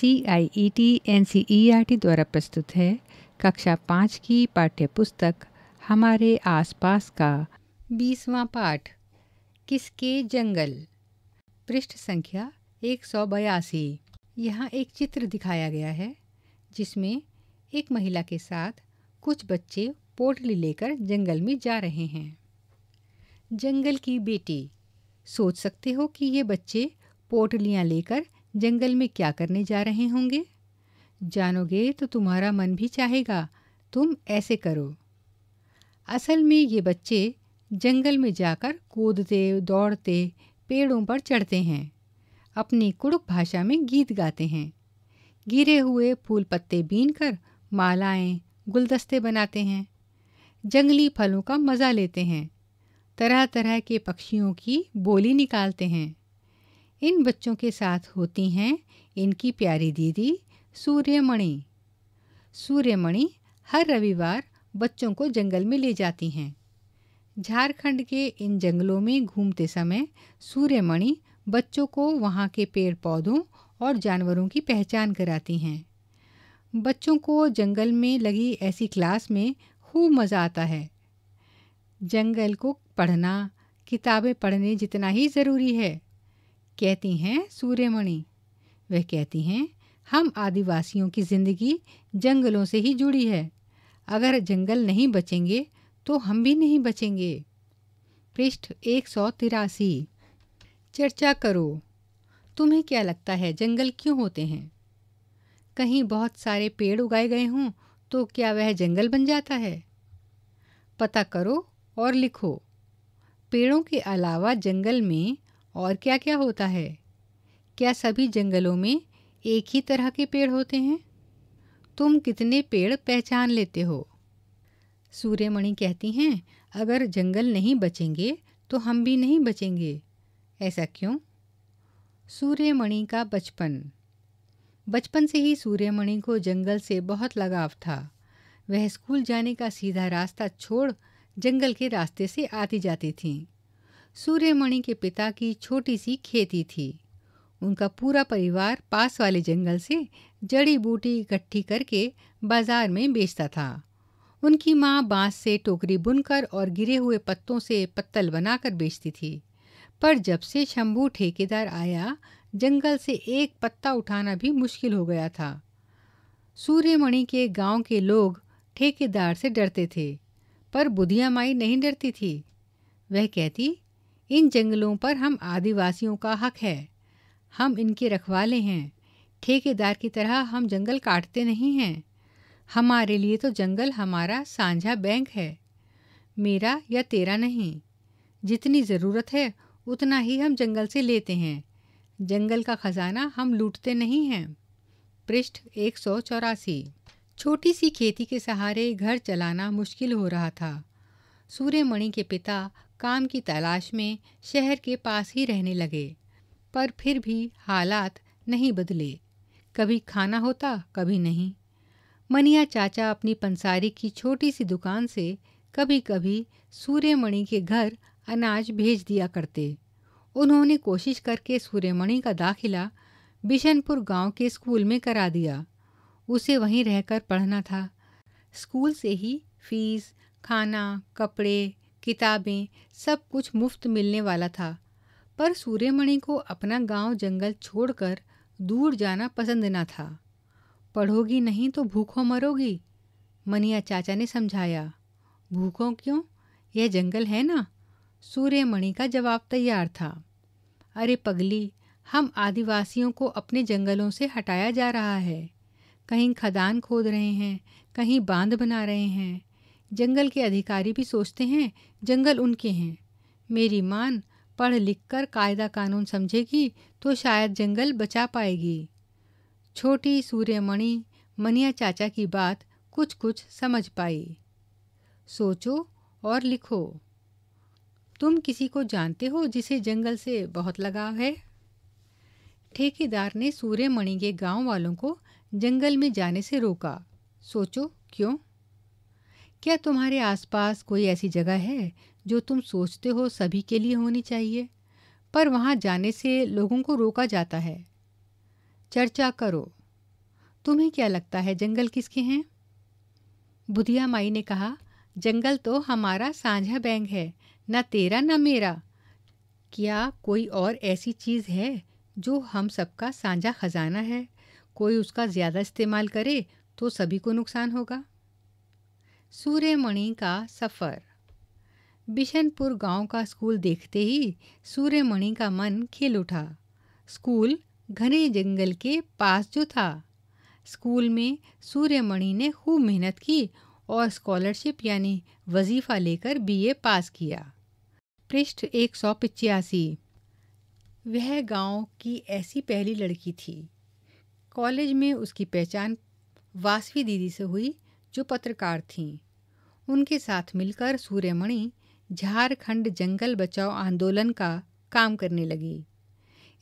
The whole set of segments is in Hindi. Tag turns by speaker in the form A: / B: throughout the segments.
A: C I E T N C E R T द्वारा प्रस्तुत है कक्षा पाँच की पाठ्य पुस्तक हमारे आसपास का बीसवां पाठ किसके जंगल पृष्ठ संख्या एक सौ बयासी यहाँ एक चित्र दिखाया गया है जिसमें एक महिला के साथ कुछ बच्चे पोटली लेकर जंगल में जा रहे हैं जंगल की बेटी सोच सकते हो कि ये बच्चे पोटलियाँ लेकर जंगल में क्या करने जा रहे होंगे जानोगे तो तुम्हारा मन भी चाहेगा तुम ऐसे करो असल में ये बच्चे जंगल में जाकर कूदते दौड़ते पेड़ों पर चढ़ते हैं अपनी कुड़ुक भाषा में गीत गाते हैं गिरे हुए फूल पत्ते बीन कर मालाएँ गुलदस्ते बनाते हैं जंगली फलों का मज़ा लेते हैं तरह तरह के पक्षियों की बोली निकालते हैं इन बच्चों के साथ होती हैं इनकी प्यारी दीदी सूर्यमणि सूर्यमणि हर रविवार बच्चों को जंगल में ले जाती हैं झारखंड के इन जंगलों में घूमते समय सूर्यमणि बच्चों को वहाँ के पेड़ पौधों और जानवरों की पहचान कराती हैं बच्चों को जंगल में लगी ऐसी क्लास में खूब मज़ा आता है जंगल को पढ़ना किताबें पढ़ने जितना ही ज़रूरी है कहती हैं सूर्यमणि वह कहती हैं हम आदिवासियों की ज़िंदगी जंगलों से ही जुड़ी है अगर जंगल नहीं बचेंगे तो हम भी नहीं बचेंगे पृष्ठ एक सौ तिरासी चर्चा करो तुम्हें क्या लगता है जंगल क्यों होते हैं कहीं बहुत सारे पेड़ उगाए गए हों तो क्या वह जंगल बन जाता है पता करो और लिखो पेड़ों के अलावा जंगल में और क्या क्या होता है क्या सभी जंगलों में एक ही तरह के पेड़ होते हैं तुम कितने पेड़ पहचान लेते हो सूर्यमणि कहती हैं अगर जंगल नहीं बचेंगे तो हम भी नहीं बचेंगे ऐसा क्यों सूर्यमणि का बचपन बचपन से ही सूर्यमणि को जंगल से बहुत लगाव था वह स्कूल जाने का सीधा रास्ता छोड़ जंगल के रास्ते से आती जाती थीं सूर्यमणि के पिता की छोटी सी खेती थी उनका पूरा परिवार पास वाले जंगल से जड़ी बूटी इकट्ठी करके बाजार में बेचता था उनकी माँ बांस से टोकरी बुनकर और गिरे हुए पत्तों से पत्तल बनाकर बेचती थी पर जब से शंभू ठेकेदार आया जंगल से एक पत्ता उठाना भी मुश्किल हो गया था सूर्यमणि के गांव के लोग ठेकेदार से डरते थे पर बुधिया माई नहीं डरती थी वह कहती इन जंगलों पर हम आदिवासियों का हक है हम इनके रखवाले हैं ठेकेदार की तरह हम जंगल काटते नहीं हैं हमारे लिए तो जंगल हमारा साझा बैंक है मेरा या तेरा नहीं जितनी ज़रूरत है उतना ही हम जंगल से लेते हैं जंगल का ख़जाना हम लूटते नहीं हैं पृष्ठ एक सौ चौरासी छोटी सी खेती के सहारे घर चलाना मुश्किल हो रहा था सूर्यमणि के पिता काम की तलाश में शहर के पास ही रहने लगे पर फिर भी हालात नहीं बदले कभी खाना होता कभी नहीं मनिया चाचा अपनी पंसारी की छोटी सी दुकान से कभी कभी सूर्यमणि के घर अनाज भेज दिया करते उन्होंने कोशिश करके सूर्यमणि का दाखिला बिशनपुर गांव के स्कूल में करा दिया उसे वहीं रहकर पढ़ना था स्कूल से ही फीस खाना कपड़े किताबें सब कुछ मुफ्त मिलने वाला था पर सूर्यमणि को अपना गांव जंगल छोड़कर दूर जाना पसंद ना था पढ़ोगी नहीं तो भूखों मरोगी मनिया चाचा ने समझाया भूखों क्यों यह जंगल है ना सूर्यमणि का जवाब तैयार था अरे पगली हम आदिवासियों को अपने जंगलों से हटाया जा रहा है कहीं खदान खोद रहे हैं कहीं बांध बना रहे हैं जंगल के अधिकारी भी सोचते हैं जंगल उनके हैं मेरी मान पढ़ लिख कर कायदा कानून समझेगी तो शायद जंगल बचा पाएगी छोटी सूर्यमणि मनिया चाचा की बात कुछ कुछ समझ पाई सोचो और लिखो तुम किसी को जानते हो जिसे जंगल से बहुत लगाव है ठेकेदार ने सूर्यमणि के गांव वालों को जंगल में जाने से रोका सोचो क्यों क्या तुम्हारे आसपास कोई ऐसी जगह है जो तुम सोचते हो सभी के लिए होनी चाहिए पर वहाँ जाने से लोगों को रोका जाता है चर्चा करो तुम्हें क्या लगता है जंगल किसके हैं बुधिया माई ने कहा जंगल तो हमारा साझा बैंग है ना तेरा ना मेरा क्या कोई और ऐसी चीज़ है जो हम सबका साझा खजाना है कोई उसका ज़्यादा इस्तेमाल करे तो सभी को नुकसान होगा सूर्यमणि का सफ़र बिशनपुर गांव का स्कूल देखते ही सूर्यमणि का मन खिल उठा स्कूल घने जंगल के पास जो था स्कूल में सूर्यमणि ने खूब मेहनत की और स्कॉलरशिप यानी वजीफ़ा लेकर बीए पास किया पृष्ठ एक सौ पिचासी वह गांव की ऐसी पहली लड़की थी कॉलेज में उसकी पहचान वासवी दीदी से हुई जो पत्रकार थीं उनके साथ मिलकर सूर्यमणि झारखंड जंगल बचाओ आंदोलन का काम करने लगी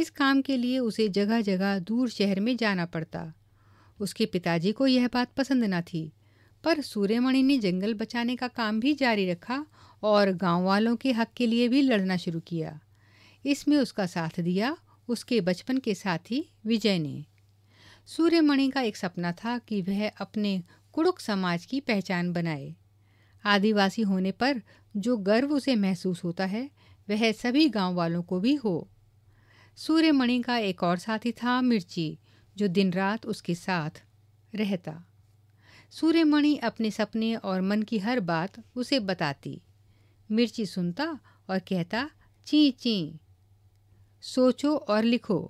A: इस काम के लिए उसे जगह जगह दूर शहर में जाना पड़ता उसके पिताजी को यह बात पसंद न थी पर सूर्यमणि ने जंगल बचाने का काम भी जारी रखा और गांव वालों के हक के लिए भी लड़ना शुरू किया इसमें उसका साथ दिया उसके बचपन के साथी विजय ने सूर्यमणि का एक सपना था कि वह अपने कुड़ुक समाज की पहचान बनाए आदिवासी होने पर जो गर्व उसे महसूस होता है वह सभी गांव वालों को भी हो सूर्यमणि का एक और साथी था मिर्ची जो दिन रात उसके साथ रहता सूर्यमणि अपने सपने और मन की हर बात उसे बताती मिर्ची सुनता और कहता ची ची सोचो और लिखो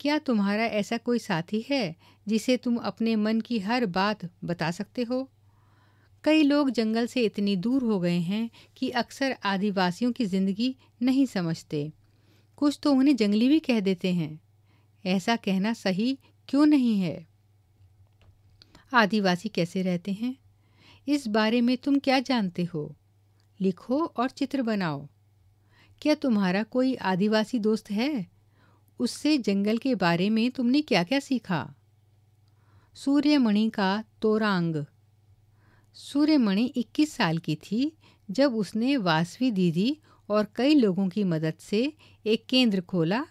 A: क्या तुम्हारा ऐसा कोई साथी है जिसे तुम अपने मन की हर बात बता सकते हो कई लोग जंगल से इतनी दूर हो गए हैं कि अक्सर आदिवासियों की ज़िंदगी नहीं समझते कुछ तो उन्हें जंगली भी कह देते हैं ऐसा कहना सही क्यों नहीं है आदिवासी कैसे रहते हैं इस बारे में तुम क्या जानते हो लिखो और चित्र बनाओ क्या तुम्हारा कोई आदिवासी दोस्त है उससे जंगल के बारे में तुमने क्या क्या सीखा सूर्यमणि का तोरांग सूर्यमणि 21 साल की थी जब उसने वासवी दीदी और कई लोगों की मदद से एक केंद्र खोला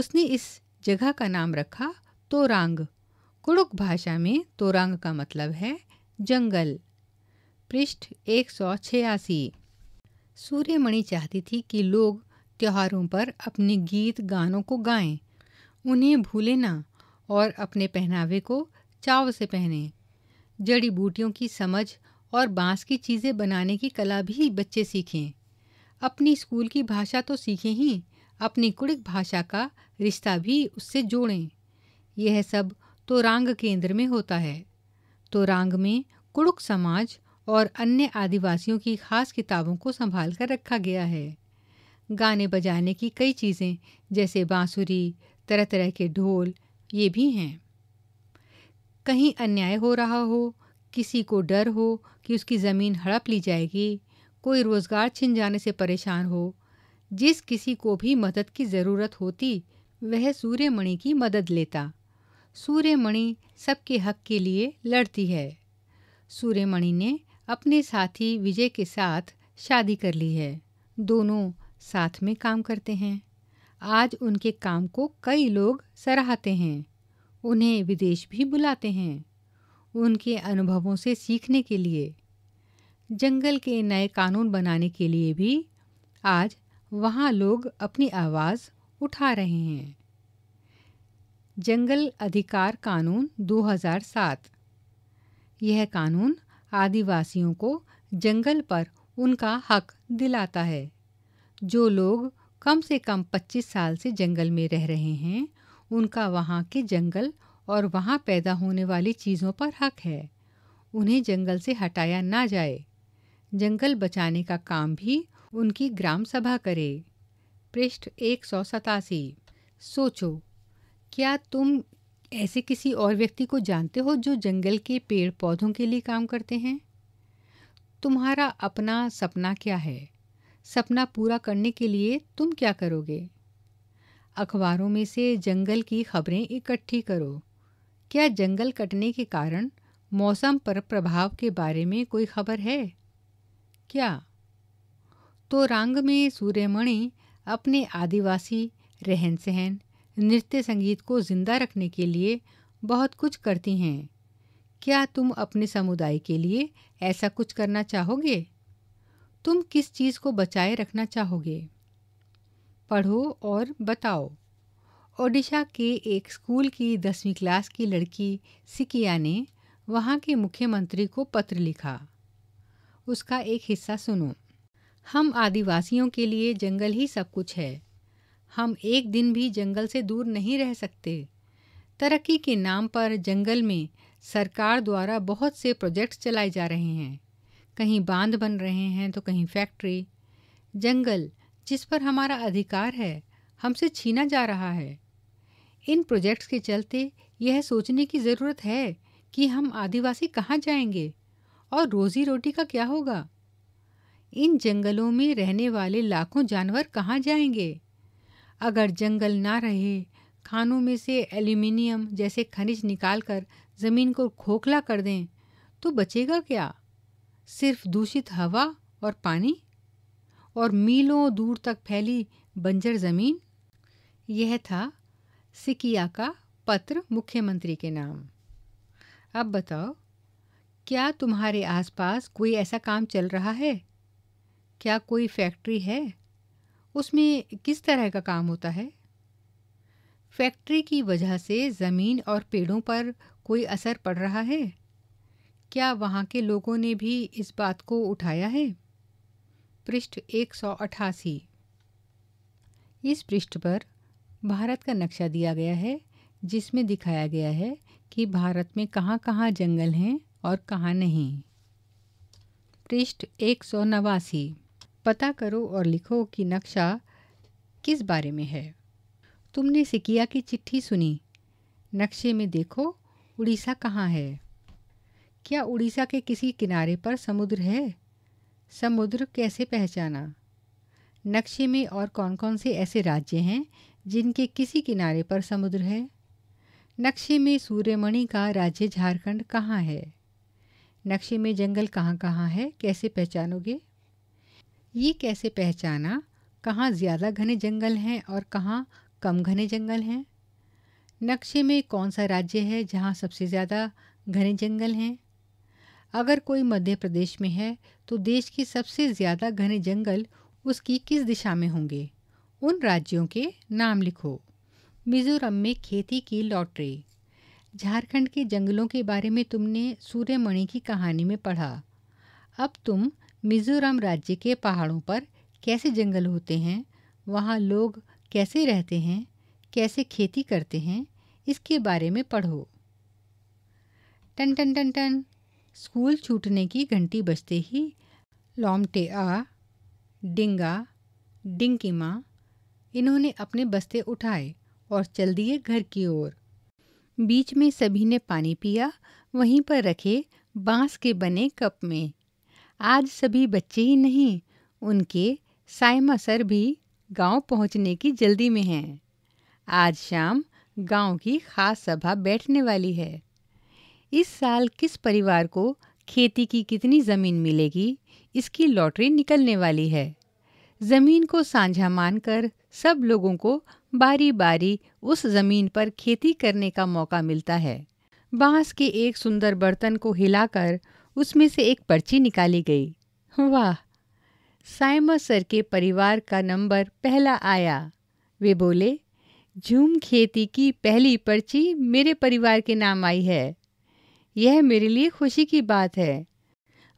A: उसने इस जगह का नाम रखा तोरांग कुड़ुक भाषा में तोरांग का मतलब है जंगल पृष्ठ एक सौ छियासी सूर्यमणि चाहती थी कि लोग त्योहारों पर अपने गीत गानों को गाएं उन्हें भूले ना और अपने पहनावे को चाव से पहनें जड़ी बूटियों की समझ और बांस की चीज़ें बनाने की कला भी बच्चे सीखें अपनी स्कूल की भाषा तो सीखें ही अपनी कुड़िक भाषा का रिश्ता भी उससे जोड़ें यह सब तो रांग केंद्र में होता है तो रांग में कुड़ुक समाज और अन्य आदिवासियों की खास किताबों को संभाल कर रखा गया है गाने बजाने की कई चीज़ें जैसे बांसुरी तरह तरह के ढोल ये भी हैं कहीं अन्याय हो रहा हो किसी को डर हो कि उसकी ज़मीन हड़प ली जाएगी कोई रोज़गार छिन जाने से परेशान हो जिस किसी को भी मदद की ज़रूरत होती वह सूर्यमणि की मदद लेता सूर्यमणि सबके हक के लिए लड़ती है सूर्यमणि ने अपने साथी विजय के साथ शादी कर ली है दोनों साथ में काम करते हैं आज उनके काम को कई लोग सराहते हैं उन्हें विदेश भी बुलाते हैं उनके अनुभवों से सीखने के लिए जंगल के नए कानून बनाने के लिए भी आज वहाँ लोग अपनी आवाज़ उठा रहे हैं जंगल अधिकार कानून 2007 यह कानून आदिवासियों को जंगल पर उनका हक दिलाता है जो लोग कम से कम 25 साल से जंगल में रह रहे हैं उनका वहाँ के जंगल और वहाँ पैदा होने वाली चीज़ों पर हक है उन्हें जंगल से हटाया ना जाए जंगल बचाने का काम भी उनकी ग्राम सभा करे पृष्ठ एक सौ सतासी सोचो क्या तुम ऐसे किसी और व्यक्ति को जानते हो जो जंगल के पेड़ पौधों के लिए काम करते हैं तुम्हारा अपना सपना क्या है सपना पूरा करने के लिए तुम क्या करोगे अखबारों में से जंगल की खबरें इकट्ठी करो क्या जंगल कटने के कारण मौसम पर प्रभाव के बारे में कोई खबर है क्या तो रंग में सूर्यमणि अपने आदिवासी रहन सहन नृत्य संगीत को जिंदा रखने के लिए बहुत कुछ करती हैं क्या तुम अपने समुदाय के लिए ऐसा कुछ करना चाहोगे तुम किस चीज़ को बचाए रखना चाहोगे पढ़ो और बताओ ओडिशा के एक स्कूल की दसवीं क्लास की लड़की सिकिया ने वहाँ के मुख्यमंत्री को पत्र लिखा उसका एक हिस्सा सुनो हम आदिवासियों के लिए जंगल ही सब कुछ है हम एक दिन भी जंगल से दूर नहीं रह सकते तरक्की के नाम पर जंगल में सरकार द्वारा बहुत से प्रोजेक्ट्स चलाए जा रहे हैं कहीं बांध बन रहे हैं तो कहीं फैक्ट्री जंगल जिस पर हमारा अधिकार है हमसे छीना जा रहा है इन प्रोजेक्ट्स के चलते यह सोचने की ज़रूरत है कि हम आदिवासी कहाँ जाएंगे और रोजी रोटी का क्या होगा इन जंगलों में रहने वाले लाखों जानवर कहाँ जाएंगे अगर जंगल ना रहे खानों में से एल्यूमिनियम जैसे खनिज निकाल कर ज़मीन को खोखला कर दें तो बचेगा क्या सिर्फ दूषित हवा और पानी और मीलों दूर तक फैली बंजर ज़मीन यह था सिकिया का पत्र मुख्यमंत्री के नाम अब बताओ क्या तुम्हारे आसपास कोई ऐसा काम चल रहा है क्या कोई फैक्ट्री है उसमें किस तरह का काम होता है फैक्ट्री की वजह से ज़मीन और पेड़ों पर कोई असर पड़ रहा है क्या वहाँ के लोगों ने भी इस बात को उठाया है पृष्ठ अठासी इस पृष्ठ पर भारत का नक्शा दिया गया है जिसमें दिखाया गया है कि भारत में कहाँ कहाँ जंगल हैं और कहाँ नहीं पृष्ठ एक सौ नवासी पता करो और लिखो कि नक्शा किस बारे में है तुमने सिकिया की चिट्ठी सुनी नक्शे में देखो उड़ीसा कहाँ है क्या उड़ीसा के किसी किनारे पर समुद्र है समुद्र कैसे पहचाना नक्शे में और कौन कौन से ऐसे राज्य हैं जिनके किसी किनारे पर समुद्र है नक्शे में सूर्यमणि का राज्य झारखंड कहाँ है नक्शे में जंगल कहाँ कहाँ है कैसे पहचानोगे ये कैसे पहचाना कहाँ ज़्यादा घने जंगल हैं और कहाँ कम घने जंगल हैं नक्शे में कौन सा राज्य है जहाँ सबसे ज़्यादा घने जंगल हैं अगर कोई मध्य प्रदेश में है तो देश के सबसे ज़्यादा घने जंगल उसकी किस दिशा में होंगे उन राज्यों के नाम लिखो मिज़ोरम में खेती की लॉटरी झारखंड के जंगलों के बारे में तुमने सूर्यमणि की कहानी में पढ़ा अब तुम मिज़ोरम राज्य के पहाड़ों पर कैसे जंगल होते हैं वहाँ लोग कैसे रहते हैं कैसे खेती करते हैं इसके बारे में पढ़ो टन टन टन टन स्कूल छूटने की घंटी बजते ही लॉमटे आ डिंगा डिंकी माँ इन्होंने अपने बस्ते उठाए और चल दिए घर की ओर बीच में सभी ने पानी पिया वहीं पर रखे बांस के बने कप में आज सभी बच्चे ही नहीं उनके साइमा सर भी गांव पहुंचने की जल्दी में हैं आज शाम गांव की खास सभा बैठने वाली है इस साल किस परिवार को खेती की कितनी ज़मीन मिलेगी इसकी लॉटरी निकलने वाली है ज़मीन को साझा मानकर सब लोगों को बारी बारी उस ज़मीन पर खेती करने का मौका मिलता है बांस के एक सुंदर बर्तन को हिलाकर उसमें से एक पर्ची निकाली गई वाह साइमा सर के परिवार का नंबर पहला आया वे बोले झूम खेती की पहली पर्ची मेरे परिवार के नाम आई है यह मेरे लिए खुशी की बात है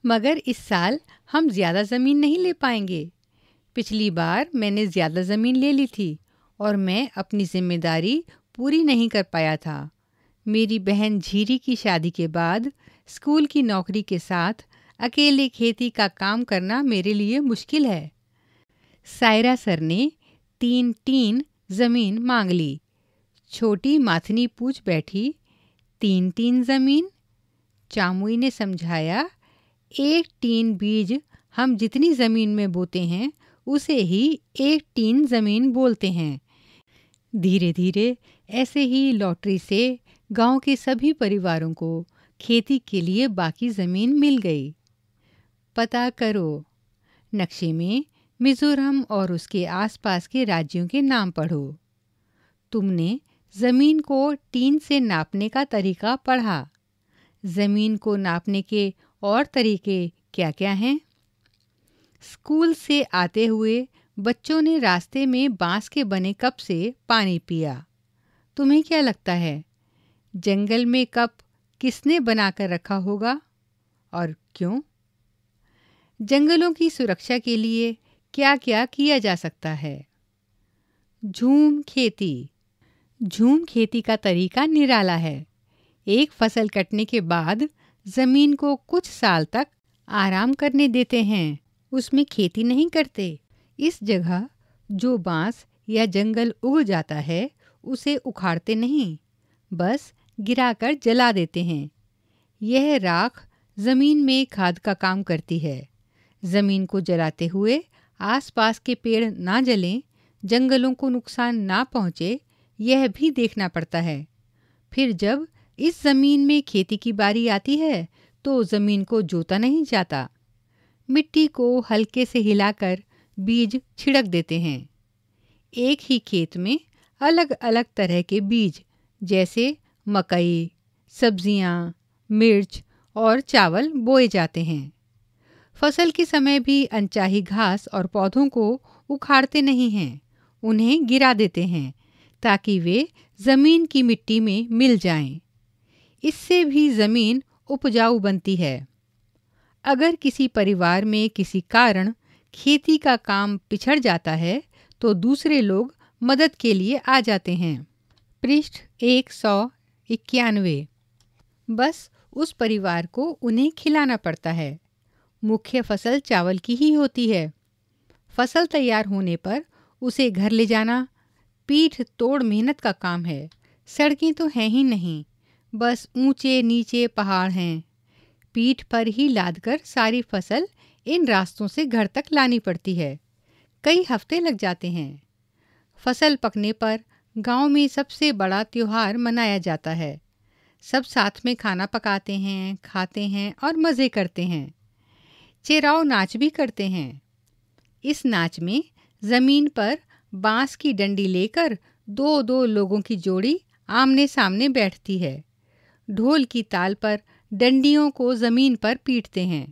A: मगर इस साल हम ज़्यादा ज़मीन नहीं ले पाएंगे पिछली बार मैंने ज़्यादा ज़मीन ले ली थी और मैं अपनी जिम्मेदारी पूरी नहीं कर पाया था मेरी बहन झीरी की शादी के बाद स्कूल की नौकरी के साथ अकेले खेती का काम करना मेरे लिए मुश्किल है सायरा सर ने तीन तीन ज़मीन मांग ली छोटी माथनी पूछ बैठी तीन तीन ज़मीन चामुई ने समझाया एक टीन बीज हम जितनी ज़मीन में बोते हैं उसे ही एक टीन ज़मीन बोलते हैं धीरे धीरे ऐसे ही लॉटरी से गांव के सभी परिवारों को खेती के लिए बाकी ज़मीन मिल गई पता करो नक्शे में मिज़ोरम और उसके आसपास के राज्यों के नाम पढ़ो तुमने ज़मीन को टीन से नापने का तरीका पढ़ा ज़मीन को नापने के और तरीके क्या क्या हैं स्कूल से आते हुए बच्चों ने रास्ते में बांस के बने कप से पानी पिया तुम्हें क्या लगता है जंगल में कप किसने बनाकर रखा होगा और क्यों जंगलों की सुरक्षा के लिए क्या क्या किया जा सकता है झूम खेती झूम खेती का तरीका निराला है एक फसल कटने के बाद ज़मीन को कुछ साल तक आराम करने देते हैं उसमें खेती नहीं करते इस जगह जो बांस या जंगल उग जाता है उसे उखाड़ते नहीं बस गिराकर जला देते हैं यह राख ज़मीन में खाद का काम करती है ज़मीन को जलाते हुए आसपास के पेड़ ना जलें जंगलों को नुकसान ना पहुंचे यह भी देखना पड़ता है फिर जब इस ज़मीन में खेती की बारी आती है तो ज़मीन को जोता नहीं जाता मिट्टी को हल्के से हिलाकर बीज छिड़क देते हैं एक ही खेत में अलग अलग तरह के बीज जैसे मकई सब्जियां, मिर्च और चावल बोए जाते हैं फसल के समय भी अनचाही घास और पौधों को उखाड़ते नहीं हैं उन्हें गिरा देते हैं ताकि वे ज़मीन की मिट्टी में मिल जाएं। इससे भी ज़मीन उपजाऊ बनती है अगर किसी परिवार में किसी कारण खेती का काम पिछड़ जाता है तो दूसरे लोग मदद के लिए आ जाते हैं पृष्ठ एक सौ इक्यानवे बस उस परिवार को उन्हें खिलाना पड़ता है मुख्य फसल चावल की ही होती है फसल तैयार होने पर उसे घर ले जाना पीठ तोड़ मेहनत का काम है सड़कें तो हैं ही नहीं बस ऊंचे नीचे पहाड़ हैं पीठ पर ही लादकर सारी फसल इन रास्तों से घर तक लानी पड़ती है कई हफ्ते लग जाते हैं फसल पकने पर गांव में सबसे बड़ा त्यौहार मनाया जाता है सब साथ में खाना पकाते हैं खाते हैं और मज़े करते हैं चेराव नाच भी करते हैं इस नाच में ज़मीन पर बांस की डंडी लेकर दो दो लोगों की जोड़ी आमने सामने बैठती है ढोल की ताल पर डंडियों को ज़मीन पर पीटते हैं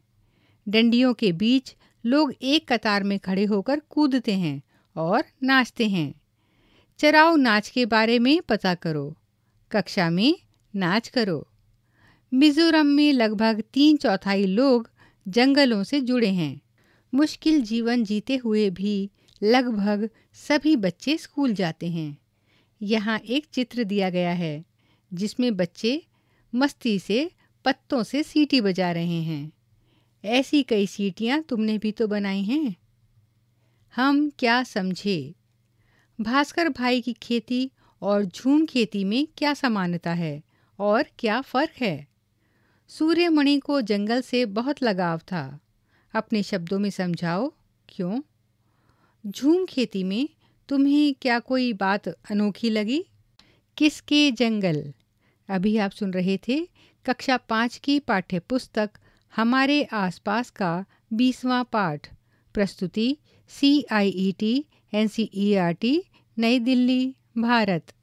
A: डंडियों के बीच लोग एक कतार में खड़े होकर कूदते हैं और नाचते हैं चराव नाच के बारे में पता करो कक्षा में नाच करो मिजोरम में लगभग तीन चौथाई लोग जंगलों से जुड़े हैं मुश्किल जीवन जीते हुए भी लगभग सभी बच्चे स्कूल जाते हैं यहाँ एक चित्र दिया गया है जिसमें बच्चे मस्ती से पत्तों से सीटी बजा रहे हैं ऐसी कई सीटियाँ तुमने भी तो बनाई हैं हम क्या समझे भास्कर भाई की खेती और झूम खेती में क्या समानता है और क्या फ़र्क है सूर्यमणि को जंगल से बहुत लगाव था अपने शब्दों में समझाओ क्यों झूम खेती में तुम्हें क्या कोई बात अनोखी लगी किसके जंगल अभी आप सुन रहे थे कक्षा पाँच की पाठ्य पुस्तक हमारे आसपास का बीसवां पाठ प्रस्तुति C I E T N C E R T नई दिल्ली भारत